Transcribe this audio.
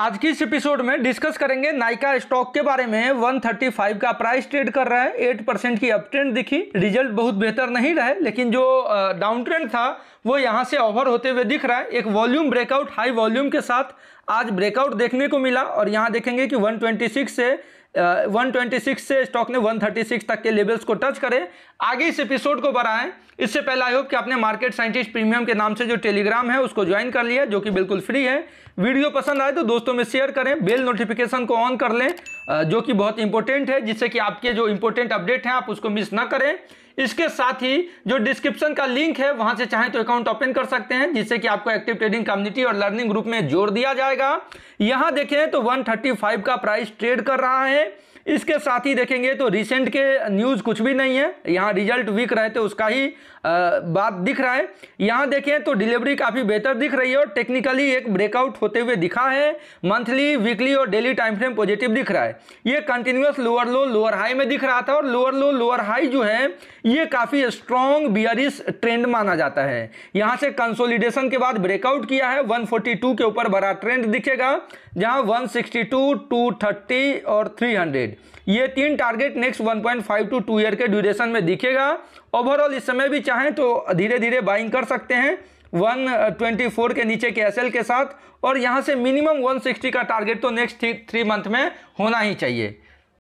आज की इस एपिसोड में डिस्कस करेंगे नाइका स्टॉक के बारे में 135 का प्राइस ट्रेड कर रहा है 8 परसेंट की अप ट्रेंड दिखी रिजल्ट बहुत बेहतर नहीं रहे लेकिन जो डाउन ट्रेंड था वो यहाँ से ओवर होते हुए दिख रहा है एक वॉल्यूम ब्रेकआउट हाई वॉल्यूम के साथ आज ब्रेकआउट देखने को मिला और यहाँ देखेंगे कि 126 से 126 से स्टॉक ने 136 तक के लेवल्स को टच करे आगे इस एपिसोड को बढ़ाएं इससे पहले आई होप कि आपने मार्केट साइंटिस्ट प्रीमियम के नाम से जो टेलीग्राम है उसको ज्वाइन कर लिया जो कि बिल्कुल फ्री है वीडियो पसंद आए तो दोस्तों में शेयर करें बेल नोटिफिकेशन को ऑन कर लें जो कि बहुत इंपॉर्टेंट है जिससे कि आपके जो इंपॉर्टेंट अपडेट हैं आप उसको मिस ना करें इसके साथ ही जो डिस्क्रिप्शन का लिंक है वहां से चाहें तो अकाउंट ओपन कर सकते हैं जिससे कि आपको एक्टिव ट्रेडिंग कम्युनिटी और लर्निंग ग्रुप में जोड़ दिया जाएगा यहां देखें तो 135 का प्राइस ट्रेड कर रहा है इसके साथ ही देखेंगे तो रिसेंट के न्यूज़ कुछ भी नहीं है यहाँ रिजल्ट वीक रहे थे तो उसका ही आ, बात दिख रहा है यहाँ देखें तो डिलीवरी काफ़ी बेहतर दिख रही है और टेक्निकली एक ब्रेकआउट होते हुए दिखा है मंथली वीकली और डेली टाइम फ्रेम पॉजिटिव दिख रहा है ये continuous lower low lower high में दिख रहा था और लोअर लो लोअर हाई जो है ये काफ़ी स्ट्रॉन्ग बियरिस ट्रेंड माना जाता है यहाँ से कंसोलिडेशन के बाद ब्रेकआउट किया है वन के ऊपर बड़ा ट्रेंड दिखेगा जहां 162, 230 और 300 ये तीन target next 1.5 to two year के ड्यूरेशन में दिखेगा ओवरऑल इस समय भी चाहें तो धीरे धीरे बाइंग कर सकते हैं 124 के नीचे के एल के साथ और यहां से मिनिमम 160 का टारगेट तो नेक्स्ट थ्री मंथ में होना ही चाहिए